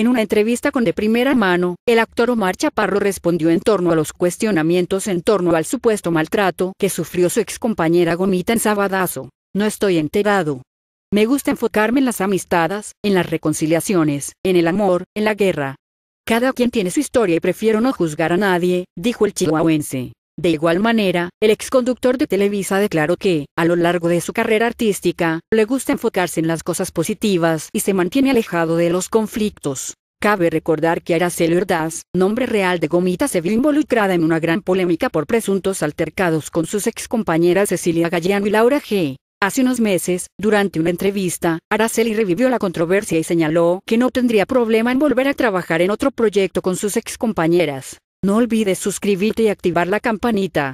En una entrevista con De Primera Mano, el actor Omar Chaparro respondió en torno a los cuestionamientos en torno al supuesto maltrato que sufrió su compañera Gomita en Sabadazo. No estoy enterado. Me gusta enfocarme en las amistades, en las reconciliaciones, en el amor, en la guerra. Cada quien tiene su historia y prefiero no juzgar a nadie, dijo el chihuahuense. De igual manera, el exconductor de Televisa declaró que, a lo largo de su carrera artística, le gusta enfocarse en las cosas positivas y se mantiene alejado de los conflictos. Cabe recordar que Araceli Ordaz, nombre real de Gomita, se vio involucrada en una gran polémica por presuntos altercados con sus excompañeras Cecilia Gallano y Laura G. Hace unos meses, durante una entrevista, Araceli revivió la controversia y señaló que no tendría problema en volver a trabajar en otro proyecto con sus excompañeras. No olvides suscribirte y activar la campanita.